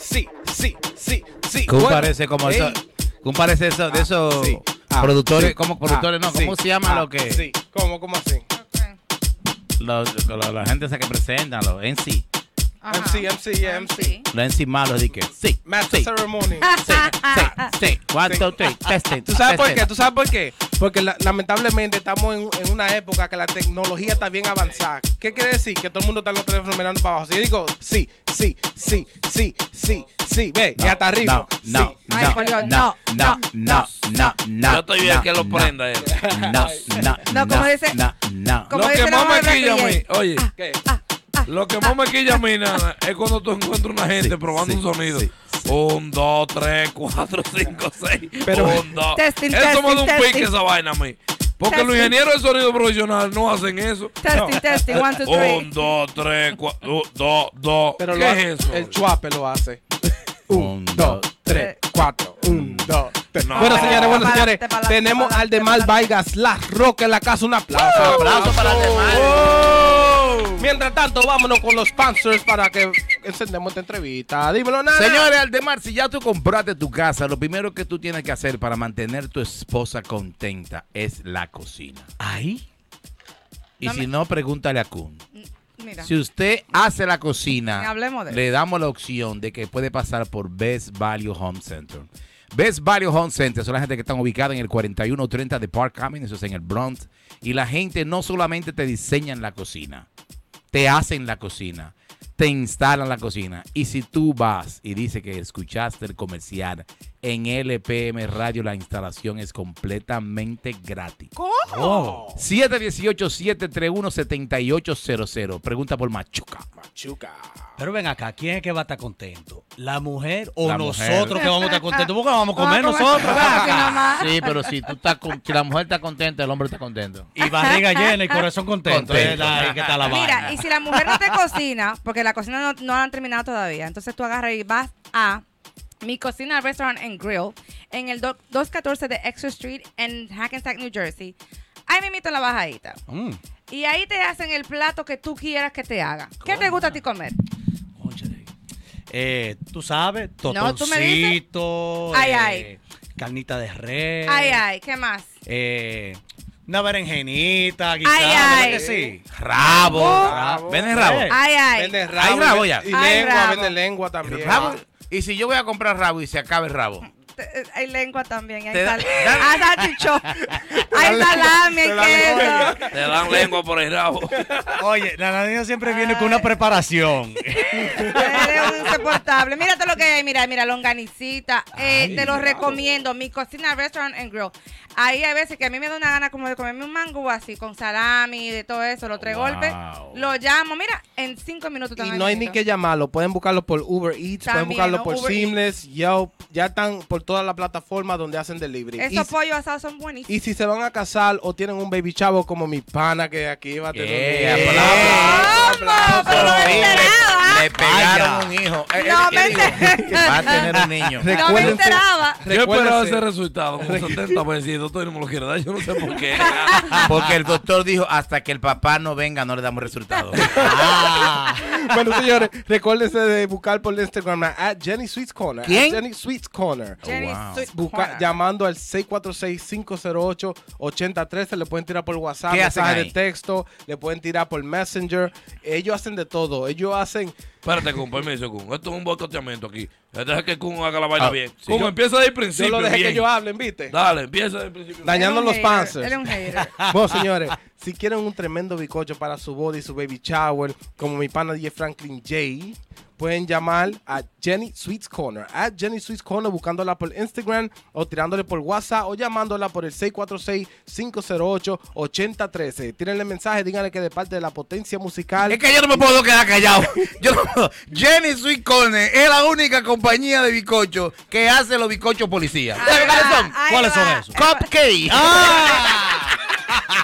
sí, sí, sí, sí. ¿Cómo bueno, parece como eso? ¿Cómo parece eso de ah, esos sí, ah, productores? Sí, como ah, productores, ah, no, ¿cómo se llama ah, lo que? Sí, ¿cómo, cómo así? Los, los, los, la gente esa que presenta, los en sí. MC, MC, MC. Lo MC malo de que sí. Master sí, Ceremony. Sí, sí, sí. One, two, three. Testing. ¿Tú sabes por qué? ¿Tú sabes por qué? Porque lamentablemente estamos en, en, una época que la tecnología está bien avanzada. ¿Qué quiere decir? Que todo el mundo está en los teléfonos mirando para abajo. Si yo digo sí, sí, sí, sí, sí, sí, ve, y hasta arriba. No, no, no, no, no, no, no, no, Yo estoy bien que lo prenda él. No, no, no. No, como dice. No, no. Como lo dice que la mamá aquí, Oye. Ah, ¿Qué? Ah, lo que más me quilla a mí, nada, es cuando tú encuentras una gente probando un sonido. un, dos, tres, cuatro, cinco, seis. Pero, un, dos. Testing, eso me da un pique esa vaina a mí. Porque los ingenieros de sonido profesional no hacen eso. Testing, testing, one, two, three. Un, dos, tres, cuatro, dos, dos. ¿Qué es eso? El chuape lo hace. un, dos, tres, cuatro. Un, dos, Bueno, señores, bueno, señores. tenemos al de Mal Vargas, la roca en la casa. Un aplauso. Un ¡Uh! aplauso para el Oh. Mientras tanto, vámonos con los sponsors para que encendemos esta entrevista. Dímelo, nada. Señores, Aldemar, si ya tú compraste tu casa, lo primero que tú tienes que hacer para mantener tu esposa contenta es la cocina. Ahí. Y si no, pregúntale a Kun. Mm, si usted hace la cocina, le damos la opción de que puede pasar por Best Value Home Center. Best Value Home Center son la gente que están ubicadas en el 4130 de Park Avenue, eso es en el Bronx. Y la gente no solamente te diseñan la cocina, te hacen la cocina, te instalan la cocina. Y si tú vas y dices que escuchaste el comercial en LPM Radio, la instalación es completamente gratis. ¿Cómo? 718-731-7800. Pregunta por Machuca. Machuca. Pero ven acá, ¿quién es que va a estar contento? La mujer o nosotros que vamos a estar contentos. Porque vamos a comer nosotros. sí, pero si tú estás con, la mujer está contenta, el hombre está contento. Y barriga llena y corazón contento. Mira, y si la mujer no te cocina, porque la cocina no, han terminado todavía, entonces tú agarras y vas a mi cocina restaurant and grill en el 214 de Extra Street en Hackensack, New Jersey. Ahí me meto la bajadita. Mm. Y ahí te hacen el plato que tú quieras que te haga. ¿Qué te gusta a ti comer? eh, tú sabes, totoncito, eh, carnita de res. Ay, ay, ¿qué más? Eh, una berenjenita, guisado, ay, ay. sí? Rabo. vende rabo? Ay, ay. rabo. ya. Y lengua, vende lengua también. Y si yo voy a comprar rabo y se acaba el rabo, eh, hay lengua también. Hay, sal, ah, hay ahí Hay salami, queso. Te dan lengua por el rabo. Oye, la niña siempre viene con una preparación. Es un Mira Mírate lo que hay. Mira, mira, longanicita. Eh, te lo recomiendo. Mi cocina, restaurant and grill. Ahí hay veces que a mí me da una gana como de comerme un mango así, con salami, y de todo eso, los tres golpes. Lo llamo, mira, en cinco minutos también. Y no hay ni que llamarlo, pueden buscarlo por Uber Eats, pueden buscarlo por Simless. Seamless, ya están por todas las plataformas donde hacen delivery. Esos pollos asados son buenísimos. Y si se van a casar o tienen un baby chavo como mi pana que aquí va a tener yeah. un eh, le pegaron un hijo. Eh, no eh, me Va a tener un niño. No me enteraba. Yo esperaba ese resultado, un 70% doctor, no me Yo no sé por qué. Porque el doctor dijo, hasta que el papá no venga, no le damos resultados. Ah. Bueno, señores, recuérdense de buscar por Instagram a Jenny Sweets Corner. Jenny Sweets Corner. Oh, wow. Llamando al 646-508-8013. Le pueden tirar por WhatsApp, mensaje de texto, le pueden tirar por Messenger. Ellos hacen de todo. Ellos hacen... Espérate, con Esto es un bocoteamiento aquí. Deja que Kun haga la vaina ah, bien. empieza desde el principio. Yo lo dejé que ellos hablen, ¿viste? Dale, empieza desde el principio. Dañando los panzers. Vos, señores. Si quieren un tremendo bicocho para su body, su baby shower, como mi pana DJ Franklin J, pueden llamar a Jenny Sweets Corner. A Jenny Sweets Corner buscándola por Instagram o tirándole por WhatsApp o llamándola por el 646-508-8013. Tírenle mensaje, díganle que de parte de la potencia musical. Es que yo no me puedo quedar callado. Jenny Sweets Corner es la única compañía de bicocho que hace los bicochos policía. Ah, ¿Cuáles son? ¿Cuáles son esos? Cupcake. Ah.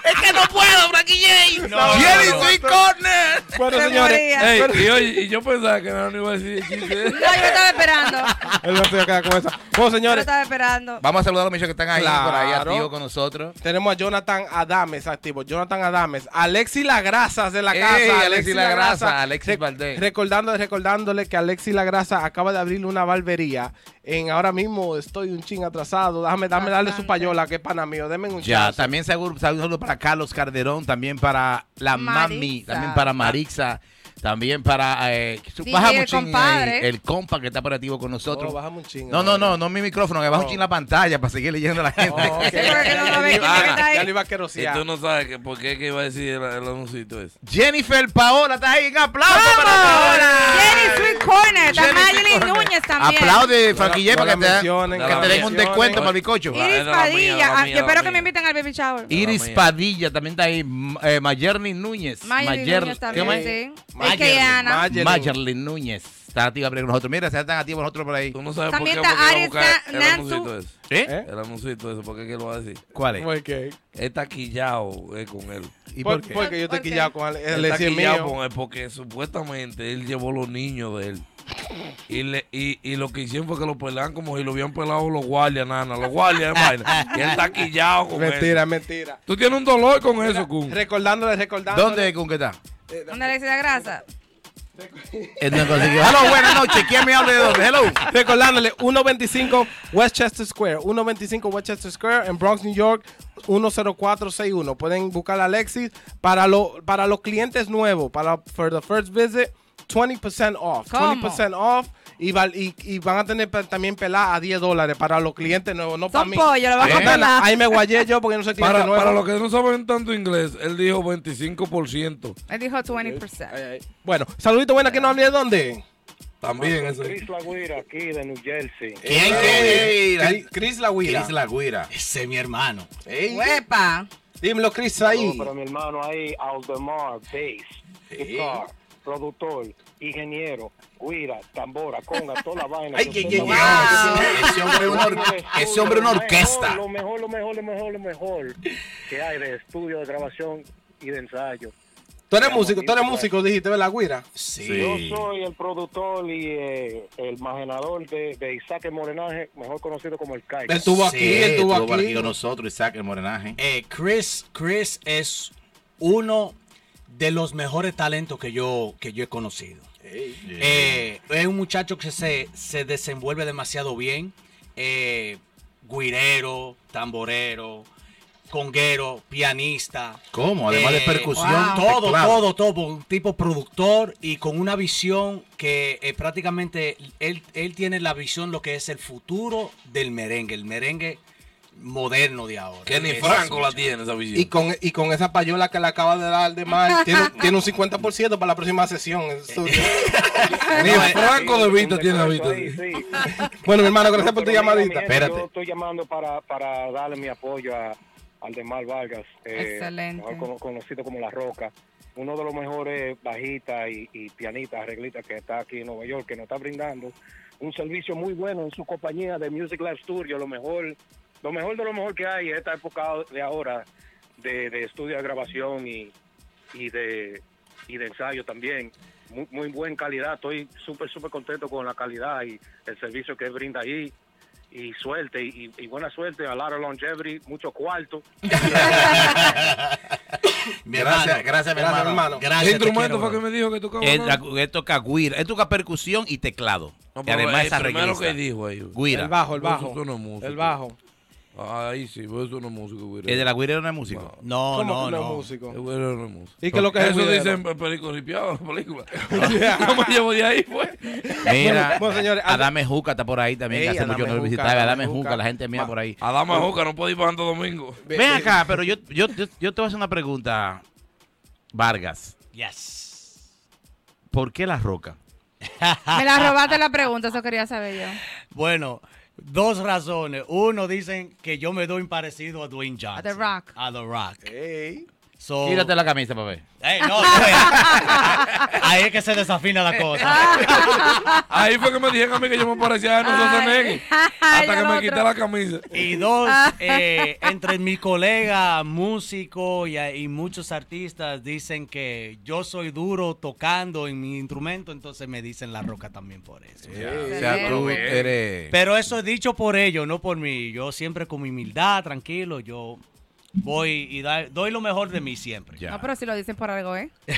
es que no puedo, Frankie Jay. No, Jerry no, Sweet Corner. Bueno, señores. y, yo pensaba que no, no iba a decir No, yo estaba esperando. Él no estoy con esa. Bueno, señores. Yo estaba esperando. Vamos a saludar a los muchachos que están ahí por ahí activos con nosotros. Tenemos a Jonathan Adames activo. Jonathan Adames. Alexi Lagrasas de la casa. Alexi, Alexi Alexi Valdés. Recordando, recordándole que Alexi Lagrasa acaba de abrir una barbería. En ahora mismo estoy un ching atrasado. dame dame, darle su payola, que es pana mío. Deme un ching. Ya, también seguro para Carlos Carderón, también para la mami, también para Marixa. También para. Eh, baja bájame el compa que está operativo con nosotros. Oh, un no, no, no, no mi micrófono, que baja oh. un ching la pantalla para seguir leyendo a la gente. Oh, ya lo iba a querosear. Y tú no sabes que, por qué iba a decir el, el eso. Jennifer Paola, estás ahí. en aplauso ¡Vamos! para Paola. Jennifer Corner, está Marilyn Núñez también. Aplaude, Franquille, para que te, que te den un descuento para el bicocho. Iris Padilla, ah, yo espero que me inviten al baby shower. Iris Padilla también está ahí. Eh, Mayerny Núñez. Mayerny Núñez también, Mayerlin, Mayerlin Núñez. Está activa con nosotros. Mira, se están activos nosotros por ahí. Tú no sabes por qué. Porque está Ari, el Nansu. ¿Eh? ¿Eh? El anuncio ¿por qué qué lo va a decir? ¿Cuál es? está quillado eh, con él. ¿Y por, qué? Porque yo estoy quillado con él. Él, está quillado con él porque supuestamente él llevó los niños de él. Y, y, lo que hicieron fue que lo pelaban como si lo hubieran pelado los guardias, nana. Los guardias, vaina. Y él está quillado con mentira, eso. Mentira, mentira. Tú tienes un dolor con eso, Kun. Recordándole, recordándole. ¿Dónde, Kun, que está? ¿Dónde le dice la grasa? Hello, buenas noches. ¿Quién me habla de dónde? Hello. Recordándole, 125 Westchester Square. 125 Westchester Square en Bronx, New York, 10461. Pueden buscar a Alexis para, lo, para los clientes nuevos, para for the first visit. 20% off. 20% off. Y, van a tener también pelada a 10 dólares para los clientes nuevos, no para lo a Ahí me guayé yo porque no sé. cliente Para, nuevo. para los que no saben tanto inglés, él dijo 25%. Él dijo 20%. Bueno, saludito, bueno, que no hablé de dónde. También ese. Chris Guira, aquí de New Jersey. Eh, ¿Quién es? Chris La Guira. Chris La Guira. Ese es mi hermano. ¡Huepa! Dímelo, Chris, ahí. Pero mi hermano ahí, Aldemar Bass. Guitar productor, ingeniero, guira, tambora, conga, toda la vaina. Ay, que, que, ese, hombre es una orquesta. Lo mejor, lo mejor, lo mejor, lo mejor que hay de estudio, de grabación y de ensayo. Tú eres músico, tú eres músico, dijiste, ¿verdad, Guira? Sí. Yo soy el productor y eh, el magenador de, Isaac Morenaje, mejor conocido como el Kai. estuvo aquí, estuvo, aquí. con nosotros, Isaac Morenaje. Eh, Chris, Chris es uno de los mejores talentos que yo, que yo he conocido. Eh, es un muchacho que se, desenvuelve demasiado bien. Eh, guirero, tamborero, conguero, pianista. ¿Cómo? Además de eh, percusión. todo, todo, todo. Un tipo productor y con una visión que eh, prácticamente él, él, tiene la visión lo que es el futuro del merengue. El merengue moderno de ahora. Que ni Franco la tiene esa Y con, y con esa payola que le acaba de dar de mal, tiene, tiene, un 50% para la próxima sesión. Eh. ni eh, Franco de Vito tiene la Bueno, hermano, gracias por tu llamadita. Espérate. Yo estoy llamando para, para darle mi apoyo a, al de Mal Vargas. Eh, Excelente. conocido como La Roca. Uno de los mejores bajistas y, y pianistas, arreglistas que está aquí en Nueva York, que nos está brindando un servicio muy bueno en su compañía de Music Live Studio, lo mejor lo mejor de lo mejor que hay en esta época de ahora de, estudio de grabación y, y, de, y de ensayo también. Muy, muy buena calidad, estoy súper, súper contento con la calidad y el servicio que brinda ahí. Y suerte, y, buena suerte, a Lara Longevity, mucho cuarto. gracias, hermano. gracias, mi hermano. hermano. Gracias, ¿Qué instrumento fue que me dijo que tocaba? Él, toca guira, él toca percusión y teclado. y además es arreglista. que dijo ahí. El bajo, el bajo. El bajo ahí sí, pues eso no es músico, ¿El de la güirera no es músico? No, no, no. no, es músico? El no es músico. ¿Y lo que es Eso dicen películas película. llevo de ahí, pues. Mira, Adame Juca está por ahí también, que hace Adame mucho no lo visitaba. Adame, Juca, la gente mía por ahí. Adame Juca no puede ir para Santo Domingo. Ven acá, pero yo, yo, yo, yo te voy a hacer una pregunta, Vargas. Yes. ¿Por qué La Roca? me la robaste la pregunta, eso quería saber yo. Bueno, Dos razones. Uno, dicen que yo me doy parecido a Dwayne Johnson. A The Rock. A The Rock. Hey. Quítate la camisa, papi. ahí es que se desafina la cosa. ahí fue que me dijeron a mí que yo me parecía a Arnold Hasta que me quité la camisa. Y dos, eh, entre mi colega músico y, muchos artistas dicen que yo soy duro tocando en mi instrumento, entonces me dicen la roca también por eso. O sea, tú eres... Pero eso es dicho por ellos, no por mí. Yo siempre con mi humildad, tranquilo, yo voy y doy lo mejor de mí siempre. No, pero si lo dicen por algo, ¿eh?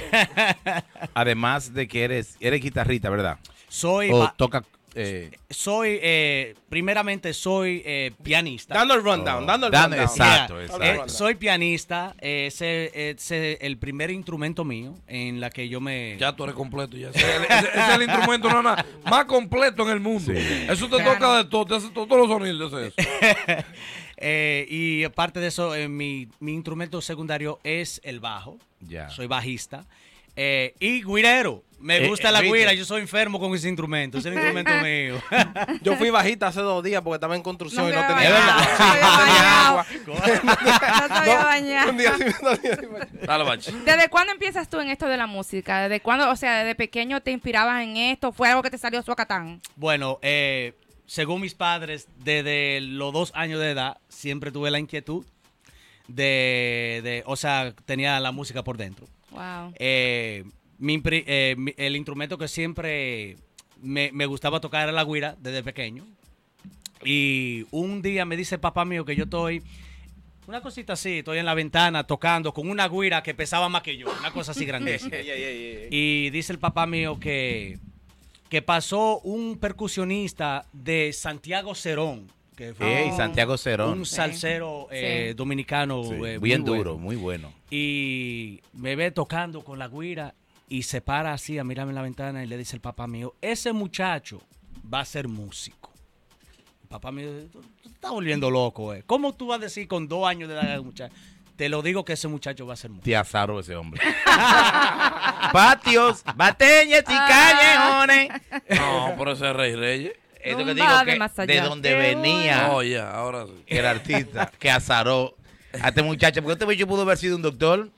Además de que eres, eres guitarrista, ¿verdad? Soy... O toca... Eh, soy, eh, primeramente, soy eh, pianista. Dando el rundown, oh. dando el rundown. Exacto, exacto. Eh, soy pianista, es el, el, primer instrumento mío en la que yo me... Ya tú eres completo, ya. Ese es el instrumento más completo en el mundo. Eso te toca de todo, te hace todos los sonidos, Eh, y aparte de eso, eh, mi, instrumento secundario es el bajo. Ya. Soy bajista. Eh, y guirero. Me gusta la guira. Yo soy enfermo con ese instrumento. es el instrumento mío. yo fui bajista hace dos días porque estaba en construcción y no tenía, ¿Desde cuándo empiezas tú en esto de la música? ¿Desde cuándo, o sea, desde pequeño te inspirabas en esto? ¿Fue algo que te salió suacatán? Bueno, eh según mis padres, desde los dos años de edad, siempre tuve la inquietud de, o sea, tenía la música por dentro. Wow. Eh, eh, el instrumento que siempre me, gustaba tocar era la guira desde pequeño. Y un día me dice papá mío que yo estoy una cosita así, estoy en la ventana tocando con una guira que pesaba más que yo, una cosa así grandísima. y dice el papá mío que que pasó un percusionista de Santiago Cerón. Que fue Santiago Cerón. Un salsero eh, dominicano. Bien eh, duro, muy bueno. Y me ve tocando con la guira y se para así a mirarme en la ventana y le dice el papá mío, ese muchacho va a ser músico. papá mío, tú, tú estás volviendo loco, eh. ¿Cómo tú vas a decir con dos años de edad, muchacho? Te lo digo que ese muchacho va a ser mujer. Te azaro ese hombre. Patios, bateñas y callejones. No, pero ese es Rey Reyes. Es que digo de que de donde venía ahora el artista que azaró a este muchacho. Porque este muchacho pudo haber sido un doctor,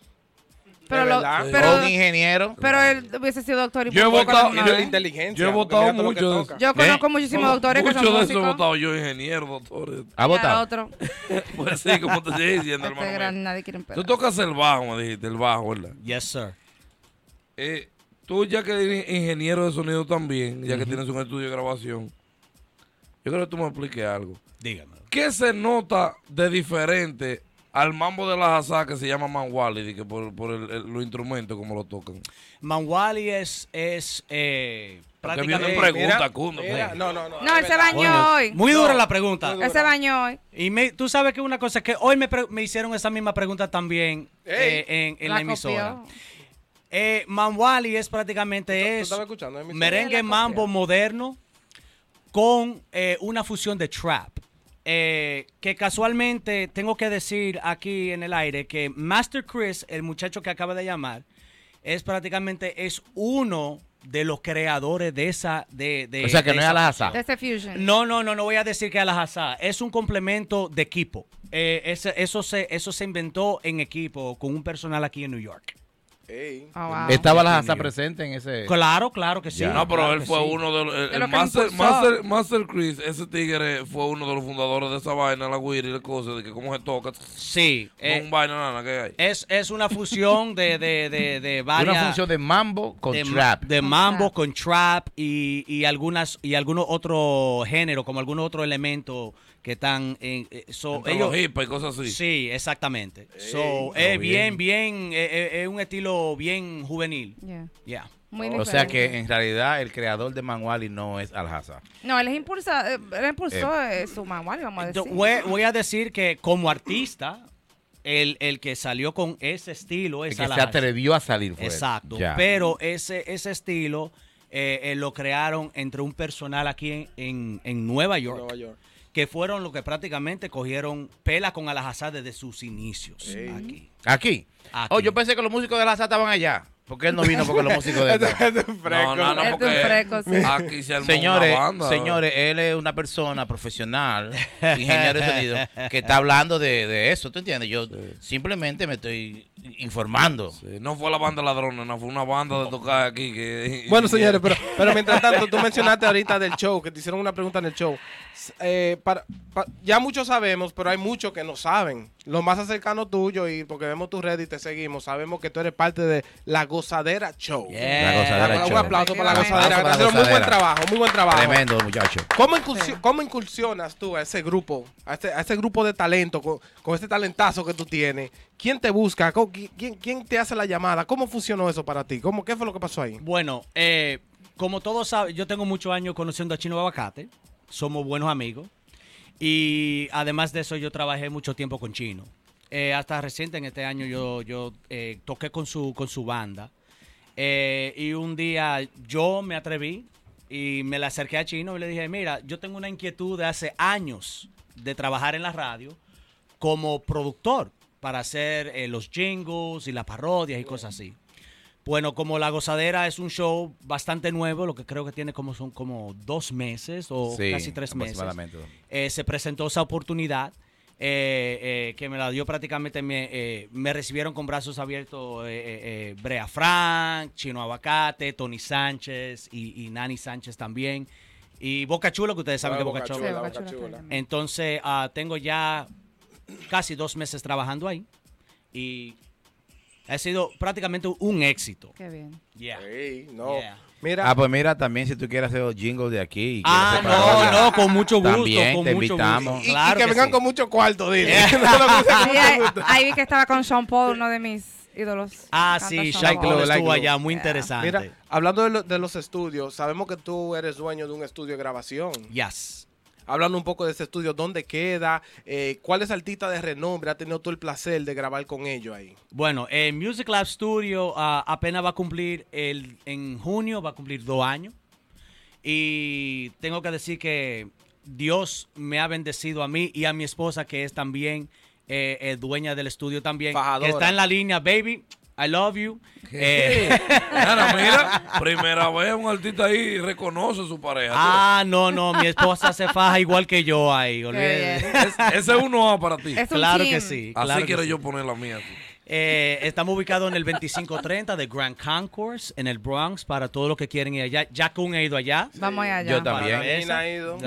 pero, lo, pero ingeniero. Pero él hubiese sido doctor y yo he votado yo, inteligencia, yo he votado mucho Yo conozco muchísimos doctores que son de eso he votado yo, ingeniero, doctores. ¿Ha votado? otro. pues sí, como te estoy diciendo, este tú tocas el bajo, me dijiste, el bajo, ¿verdad? Yes, sir. Eh, tú ya que eres ingeniero de sonido también, ya que tienes un estudio de grabación, yo creo que tú me expliques algo. Dígame. ¿Qué se nota de diferente al mambo de la asas que se llama Manwali, que por, el, los instrumentos como lo tocan. Manwali es, es eh, prácticamente... no, no, no. No, él se bañó hoy. Muy dura la pregunta. Él se bañó hoy. Y tú sabes que una cosa es que hoy me, hicieron esa misma pregunta también eh, en, la, emisora. Eh, Manwali es prácticamente eso. Merengue mambo moderno con una fusión de trap. Eh, que casualmente tengo que decir aquí en el aire que Master Chris, el muchacho que acaba de llamar, es prácticamente es uno de los creadores de esa de, de o sea que no es no no no no voy a decir que la hazza es un complemento de equipo eh, eso se eso se inventó en equipo con un personal aquí en New York Ah, Estaba la Hasta presente en ese. Claro, claro que sí. No, pero él fue uno de El, Master, Master, Chris, ese tigre fue uno de los fundadores de esa vaina, la weird y la cosa, de que cómo se toca. Sí. Eh, es, es una fusión de, de, de, varias. Una fusión de mambo con trap. De mambo con trap y, y, algunas, y algunos otros género como algunos otro elemento que están en eh, so, ellos, los y cosas así. Sí, exactamente. so, es bien, bien, eh, es un estilo bien juvenil. o sea que en realidad el creador de Manuali no es Alhaza. No, él es impulsado, eh, él impulsó eh, eh, su Manuali, vamos a decir. Voy, a decir que como artista, el, que salió con ese estilo es se atrevió a salir Exacto. Pero ese, ese estilo lo crearon entre un personal aquí en, Nueva York que fueron los que prácticamente cogieron pelas con Alajazá desde sus inicios. Aquí. aquí. Oh, yo pensé que los músicos de Alajazá estaban allá. Porque él no vino porque los músicos de él. no, no, no, porque aquí se señores, señores, él es una persona profesional, ingeniero de sonido, que está hablando de, de eso, ¿tú entiendes? Yo simplemente me estoy informando. no fue la banda ladrona, no fue una banda de tocar aquí. Bueno, señores, pero, pero mientras tanto, tú mencionaste ahorita del show, que te hicieron una pregunta en el show. Eh, ya muchos sabemos, pero hay muchos que no saben. Lo más cercano tuyo, y porque vemos tu redes y te seguimos, sabemos que tú eres parte de La Gozadera Show. Un aplauso para La Gozadera. Muy buen trabajo, muy buen trabajo. Tremendo, muchacho. ¿Cómo, incursionas tú a ese grupo, a este, ese grupo de talento, con, con este talentazo que tú tienes? ¿Quién te busca? ¿Quién, te hace la llamada? ¿Cómo funcionó eso para ti? ¿Cómo, ¿Qué fue lo que pasó ahí? Bueno, eh, como todos saben, yo tengo muchos años conociendo a Chino Babacate. Somos buenos amigos. Y además de eso, yo trabajé mucho tiempo con Chino. Eh, hasta reciente, en este año, yo, yo eh, toqué con su, con su banda. y un día yo me atreví y me la acerqué a Chino y le dije, mira, yo tengo una inquietud de hace años de trabajar en la radio como productor para hacer eh, los jingles y las parodias y cosas así. Bueno, como La Gozadera es un show bastante nuevo, lo que creo que tiene como son como dos meses o casi tres meses, eh, se presentó esa oportunidad. Eh, que me la dio prácticamente, me, recibieron con brazos abiertos Brea Frank, Chino Abacate, Tony Sánchez y, Nani Sánchez también. Y Boca Chula, que ustedes saben que Boca, Boca Chula. Entonces, ah, tengo ya casi dos meses trabajando ahí y ha sido prácticamente un éxito. Qué bien. Yeah. no. Mira. Ah, pues mira, también si tú quieres hacer los jingles de aquí. ah, no, no, con mucho gusto. con te mucho invitamos. Y, que, vengan con mucho cuarto, dile. ahí, vi que estaba con Sean Paul, uno de mis ídolos. Ah, sí, Sean Paul estuvo allá, muy interesante. Mira, hablando de, de, los estudios, sabemos que tú eres dueño de un estudio de grabación. Yes hablando un poco de ese estudio, dónde queda, eh, es el artista de renombre ha tenido todo el placer de grabar con ellos ahí. Bueno, el Music Lab Studio ah, apenas va a cumplir, el, en junio va a cumplir dos años. Y tengo que decir que Dios me ha bendecido a mí y a mi esposa, que es también eh, eh, dueña del estudio también. está en la línea, baby. I love you. Eh, mira, primera vez un artista ahí reconoce a su pareja. Ah, no, no, mi esposa se faja igual que yo ahí. ese es uno a para ti. claro que sí. Así quiero yo poner la mía. Eh, estamos ubicados en el 2530 de Grand Concourse, en el Bronx, para todos los que quieren ir allá. Ya que un ha ido allá. Vamos allá. Yo también.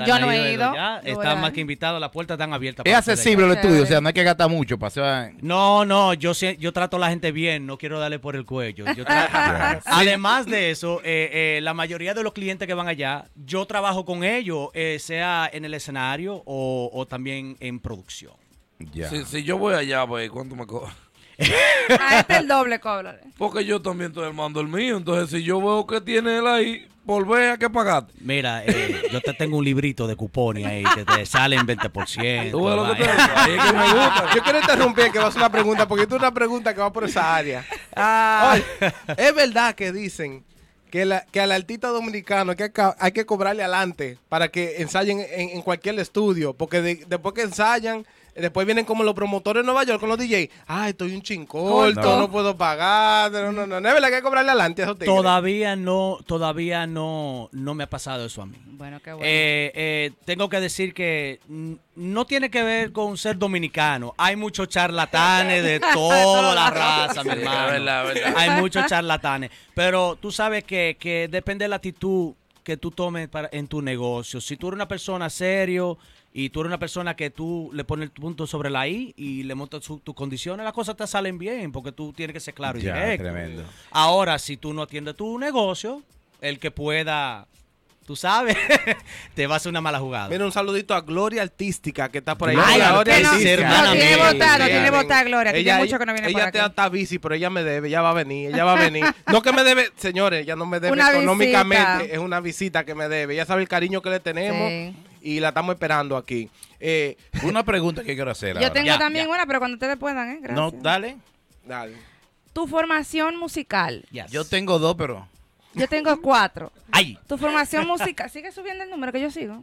Yo no he ido. más que invitado. las puertas están abiertas. Es accesible el estudio, o sea, no hay que gastar mucho. Para No, no, yo, trato a la gente bien, no quiero darle por el cuello. Además de eso, eh, eh, la mayoría de los clientes que van allá, yo trabajo con ellos, sea en el escenario o, también en producción. Si, yo voy allá, pues, ¿cuánto me cojo? Este el doble, cóbrale. Porque yo también estoy armando el mío. Entonces, si yo veo que tiene él ahí, volver a que pagar Mira, eh, yo te tengo un librito de cupones ahí que te en 20%. que Yo quiero interrumpir que vas a una pregunta, porque tú una pregunta que va por esa área. Ah. es verdad que dicen que, la, que al artista dominicano hay que, hay que cobrarle adelante para que ensayen en, cualquier estudio, porque después que ensayan Después vienen como los promotores de Nueva York con los DJs. Ay, estoy un chingón, no. puedo pagar. No, no, no. No es verdad que hay que cobrarle adelante a esos Todavía no, todavía no, no me ha pasado eso a mí. Bueno, qué bueno. Eh, eh, tengo que decir que no tiene que ver con ser dominicano. Hay muchos charlatanes de toda la raza, mi hermano. Hay muchos charlatanes. Pero tú sabes que, que depende de la actitud que tú tomes para, en tu negocio. Si tú eres una persona serio, y tú eres una persona que tú le pones el punto sobre la I y le montas tus condiciones, las cosas te salen bien porque tú tienes que ser claro y directo. Tremendo. Ahora, si tú no atiendes tu negocio, el que pueda, tú sabes, te va a hacer una mala jugada. Mira, un saludito a Gloria Artística que está por ahí. Gloria Artística. No, tiene no tiene votar, Gloria. Ella, mucho que viene te da está bici, pero ella me debe, ella va a venir, ella va a venir. no que me debe, señores, ella no me debe económicamente, es una visita que me debe. ya sabe el cariño que le tenemos. Sí y la estamos esperando aquí. Eh, una pregunta que quiero hacer. Yo tengo también una, pero cuando ustedes puedan, ¿eh? Gracias. No, dale. Dale. Tu formación musical. Yo tengo dos, pero. Yo tengo cuatro. ¡Ay! Tu formación musical. Sigue subiendo el número que yo sigo.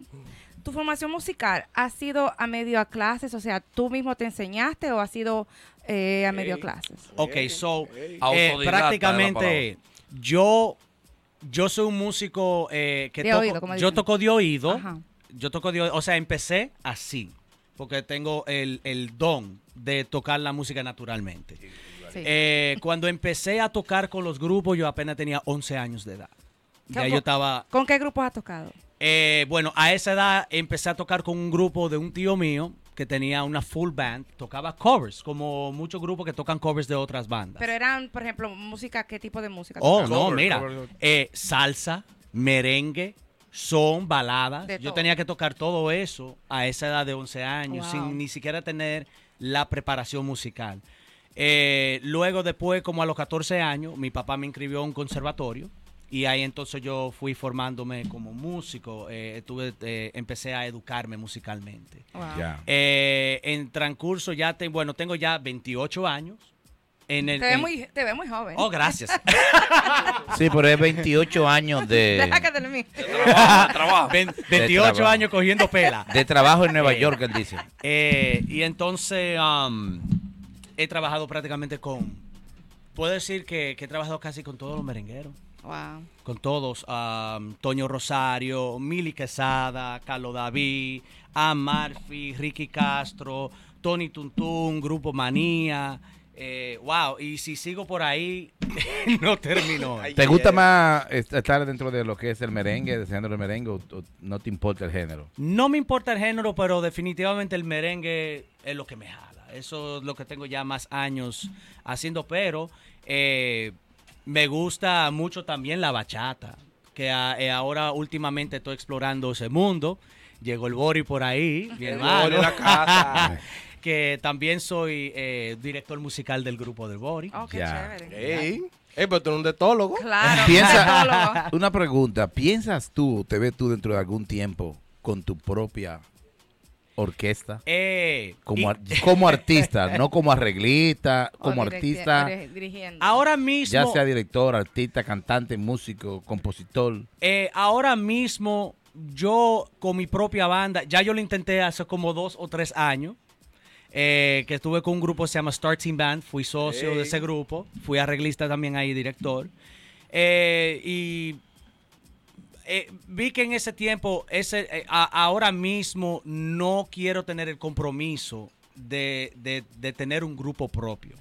¿Tu formación musical ha sido a medio a clases? O sea, ¿tú mismo te enseñaste o ha sido eh, a medio a clases? Ok, so, eh, prácticamente yo, yo soy un músico eh, que toco, yo toco de oído. Ajá yo toco Dios, o sea, empecé así, porque tengo el, don de tocar la música naturalmente. Eh, cuando empecé a tocar con los grupos, yo apenas tenía 11 años de edad. Ya yo estaba... ¿Con qué grupos has tocado? Eh, bueno, a esa edad empecé a tocar con un grupo de un tío mío que tenía una full band, tocaba covers, como muchos grupos que tocan covers de otras bandas. Pero eran, por ejemplo, música, ¿qué tipo de música? Oh, no, mira, eh, salsa, merengue, son baladas. Yo tenía que tocar todo eso a esa edad de 11 años, sin ni siquiera tener la preparación musical. Eh, luego, después, como a los 14 años, mi papá me inscribió a un conservatorio y ahí entonces yo fui formándome como músico, eh, eh, empecé a educarme musicalmente. en transcurso ya, bueno, tengo ya 28 años te, ve muy, joven. Oh, gracias. sí, pero es 28 años de. Deja que trabajo, 28 años cogiendo pela. De trabajo en Nueva eh, York, él dice. Eh, y entonces um, he trabajado prácticamente con. Puedo decir que, he trabajado casi con todos los merengueros. Wow. Con todos. Um, Toño Rosario, Mili Quesada, Carlos David, Murphy, Ricky Castro, Tony Tuntún, Grupo Manía. Eh, wow, y si sigo por ahí, no termino. ¿Te gusta más estar dentro de lo que es el merengue, el merengue, o, no te importa el género? No me importa el género, pero definitivamente el merengue es lo que me jala. Eso es lo que tengo ya más años haciendo, pero eh, me gusta mucho también la bachata, que ah, eh, ahora últimamente estoy explorando ese mundo. Llegó el Bori por ahí, mi la casa. que también soy eh, director musical del grupo del Bori. Oh, qué chévere. Ey. pero tú eres un detólogo. Claro, Una pregunta, ¿piensas tú, te ves tú dentro de algún tiempo con tu propia orquesta? Eh, como, como artista, no como arreglista, como artista. Ahora mismo. Ya sea director, artista, cantante, músico, compositor. Eh, ahora mismo, yo con mi propia banda, ya yo lo intenté hace como dos o tres años. Eh, que estuve con un grupo que se llama Starting Band, fui socio de ese grupo, fui arreglista también ahí, director. Eh, y eh, vi que en ese tiempo, ese, ahora mismo no quiero tener el compromiso de, tener un grupo propio.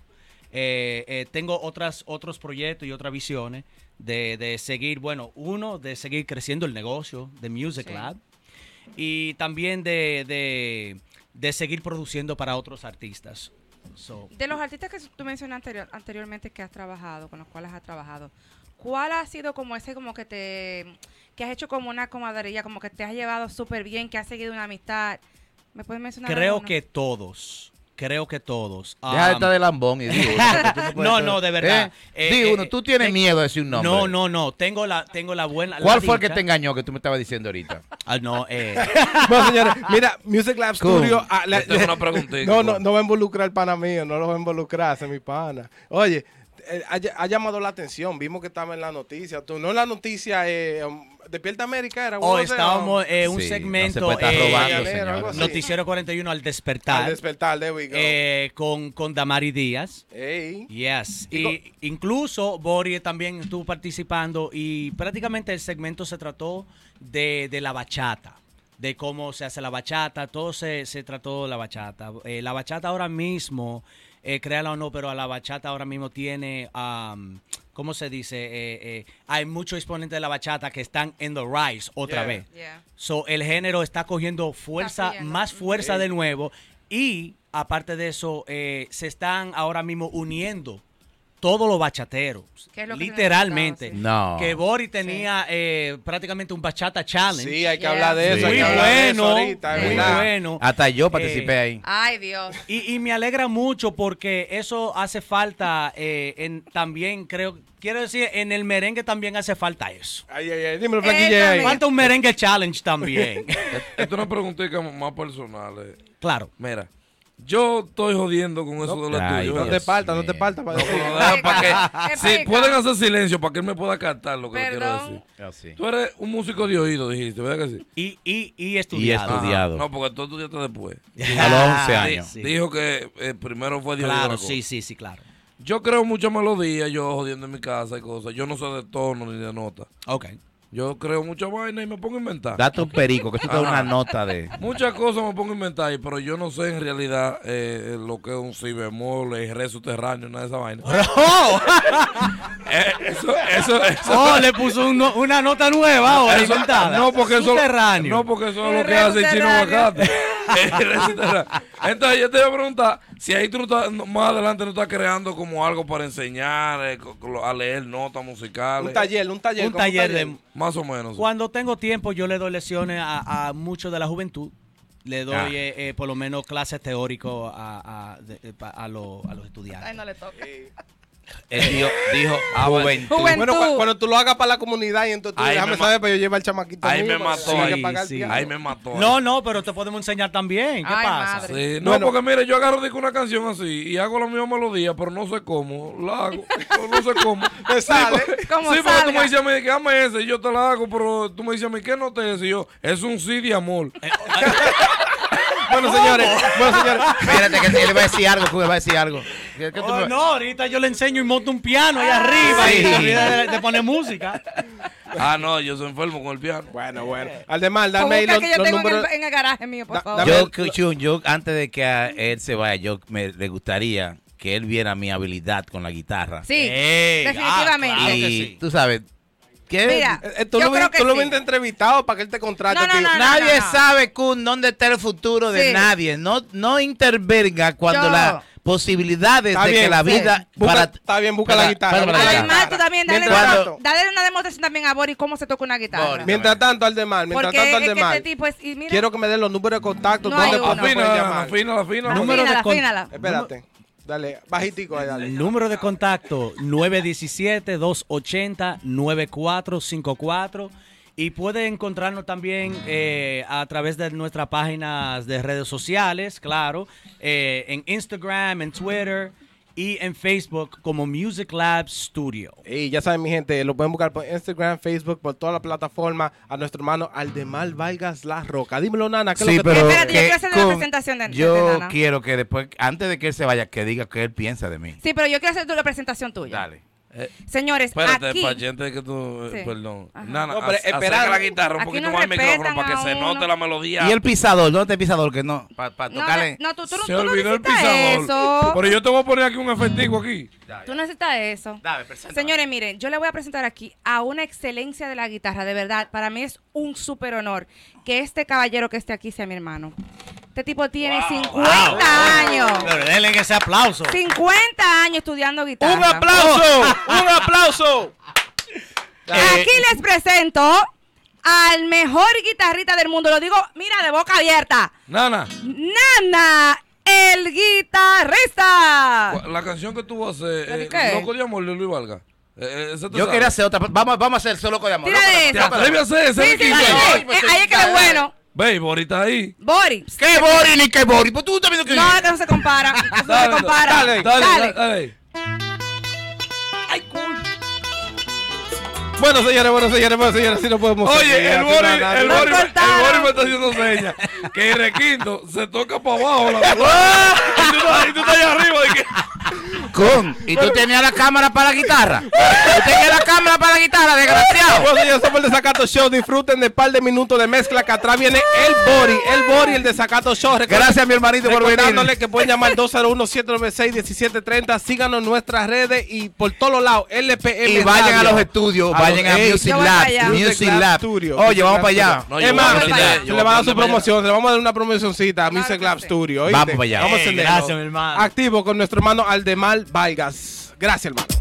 tengo otras, otros proyectos y otras visiones de, seguir, bueno, uno, de seguir creciendo el negocio de Music Lab y también de de seguir produciendo para otros artistas. De los artistas que tú mencionaste anterior, anteriormente que has trabajado, con los cuales has trabajado, ¿cuál ha sido como ese como que te que has hecho como una comadrería, como que te has llevado súper bien, que has seguido una amistad? ¿Me puedes mencionar? Creo que todos creo que todos. Deja de lambón y digo No, no, de verdad. ¿Eh? Eh, digo uno, tú eh, tienes miedo de decir un nombre. No, no, no, tengo la, tengo la buena. ¿Cuál fue el que te engañó que tú me estabas diciendo ahorita? Ah, no, eh. Bueno, señores, mira, Music Lab Studio. Ah, no, no, no va a involucrar el pana mío, no lo va a involucrar, ese mi pana. Oye, ha, llamado la atención. Vimos que estaba en la noticia. Tú, no en la noticia Despierta América era estábamos en eh, un segmento no eh, robando, Noticiero 41 al despertar. Al despertar, there we eh, con, con Damari Díaz. Yes. Y, incluso Borie también estuvo participando y prácticamente el segmento se trató de, la bachata de cómo se hace la bachata, todo se, trató de la bachata. la bachata ahora mismo eh, créala o no, pero a la bachata ahora mismo tiene, ¿cómo se dice? Eh, eh, hay muchos exponentes de la bachata que están en the rise otra vez. So, el género está cogiendo fuerza, más fuerza de nuevo y aparte de eso, eh, se están ahora mismo uniendo todos los bachateros. literalmente. Que no. Que Bori tenía eh, prácticamente un bachata challenge. Sí, hay que hablar de eso. Muy bueno. muy bueno. Hasta yo eh, participé ahí. Ay, Dios. Y, me alegra mucho porque eso hace falta eh, también, creo, quiero decir, en el merengue también hace falta eso. Ay, ay, ay. Dímelo, ahí. Falta un merengue challenge también. Esto no una pregunta más personal. Eh. Claro. Mira. Yo estoy jodiendo con eso de la tuya. No te falta no te falta Para, si pueden hacer silencio para que él me pueda cantar lo que le quiero decir. Ah, tú eres un músico de oído, dijiste, ¿verdad que sí? Y, y, y estudiado. Y estudiado. no, porque tú estudiaste después. A los 11 años. Dijo que eh, primero fue de Claro, sí, sí, sí, claro. Yo creo mucha melodías, yo jodiendo en mi casa y cosas. Yo no soy de tono ni de nota. Ok. Yo creo mucha vaina y me pongo a inventar. Date un perico, que tú te una nota de. Muchas cosas me pongo a inventar, pero yo no sé en realidad eh, lo que es un si bemol, el re subterráneo, nada de esa vaina. ¡Oh! Eh, eso, eso, ¡Oh! Le puso una nota nueva ahora inventada. No, porque eso. No, porque eso es lo que hace el chino bacate entonces yo te voy a preguntar si ahí tú más adelante no estás creando como algo para enseñar, eh, a leer notas musicales. Un taller, un taller. Un taller, De, más o menos. Cuando tengo tiempo yo le doy lecciones a, muchos de la juventud. Le doy ah. eh, eh, por lo menos clases teóricos a, los estudiantes. no le el dijo, dijo ah, juventud. Bueno, cuando tú lo hagas para la comunidad y entonces tú ahí déjame saber, pero pues yo llevo el chamaquito. Pues, ahí me mató. Ahí, me mató. No, no, pero te podemos enseñar también. ¿Qué pasa? no, porque mire, yo agarro digo, una canción así y hago la misma melodía, pero no sé cómo. La hago, no sé cómo. ¿Te sale. Sí, porque tú me dices a mí que ama ese y yo te la hago, pero tú me dices a mí que no te es. yo, es un sí de amor. Eh, bueno, señores, bueno, señores. Espérate, que él va a decir algo, va a decir algo. Oh, no, ahorita yo le enseño y monto un piano ahí arriba y te pone música. Ah, no, yo soy enfermo con el piano. Bueno, bueno. Además, dame los, que yo tengo en, el, garaje mío, por favor. Yo, yo, antes de que él se vaya, yo me le gustaría que él viera mi habilidad con la guitarra. Sí, ah, definitivamente. sí. tú sabes, Mira, eh, eh, tú lo, creo que tú lo entrevistado para que él te contrate. No, no, no, nadie sabe, Kun, dónde está el futuro de nadie. No, no interverga cuando la posibilidades de que la vida para, está bien busca la guitarra además tú también dale, dale, una demostración también a Boris cómo se toca una guitarra mientras tanto al demás mientras tanto este al demás quiero que me den los números de contacto no afínala, número de contacto espérate Dale, bajitico ahí, Número de contacto 917-280-9454. Y puede encontrarnos también eh, a través de nuestras páginas de redes sociales, claro, eh, en Instagram, en Twitter y en Facebook como Music Lab Studio. Y ya saben, mi gente, lo pueden buscar por Instagram, Facebook, por toda la plataforma, a nuestro hermano Aldemar Vargas La Roca. Dímelo, Nana, ¿qué sí, que pero, yo quiero quiero que después, antes de que él se vaya, que diga qué él piensa de mí. Sí, pero yo quiero hacer la presentación tuya. Dale. Eh, Señores, espérate, aquí... que tú, eh, perdón. Nana, no, espera la guitarra un poquito más el micrófono para que se note la melodía. Y el pisador, ¿dónde está el pisador? Que no, para tocarle. No, no, tú, tú, se olvidó el pisador. Pero yo te voy a poner aquí un efectivo aquí. Tú necesitas eso. Señores, miren, yo le voy a presentar aquí a una excelencia de la guitarra, de verdad. Para mí es un súper honor que este caballero que esté aquí sea mi hermano. Este tipo tiene 50 años. Pero denle ese aplauso. 50 años estudiando guitarra. ¡Un aplauso! Oh. ¡Un aplauso! Aquí les presento al mejor guitarrista del mundo. Lo digo, mira, de boca abierta. Nana. Nana, el guitarrista. La canción que tú vas a hacer, eh, Loco de Amor Luis Valga. Eh, eh, Yo quería hacer otra. Vamos, vamos a hacer solo con amor. Tira de esa. Pues, eh, ahí es que es bueno. Ve, Bori está ahí. Bori. ¿Qué Bori ni qué Bori? Pues tú también. que. No, es que no se compara. no se compara. dale. dale. dale. dale. Bueno, señores, bueno, señores, bueno, señores, si no podemos. Oye, el Bori, el Boris, me está haciendo señas. Que requinto se toca para abajo la y, tú, estás ahí arriba. Y, que... Con. ¿Y tú tenías la cámara para la guitarra? ¿Tú tenías la cámara para la guitarra, desgraciado? Bueno, señores, somos el Desacato Show. Disfruten de par de minutos de mezcla que atrás viene el Bori, el Bori, el Desacato Show. Gracias, mi hermanito, por venir. que pueden llamar 201-796-1730. Síganos en nuestras redes y por todos lados, LPL Y vayan a los estudios, Vayan Music Lab. Music Lab Studio. Oye, vamos para allá. Hermano, es le va a dar su promoción, le vamos a dar una promocioncita a Music Lab Studio. Vamos para allá. Vamos a Gracias, mi hermano. Activo con nuestro hermano Aldemar Vargas. Gracias, hermano.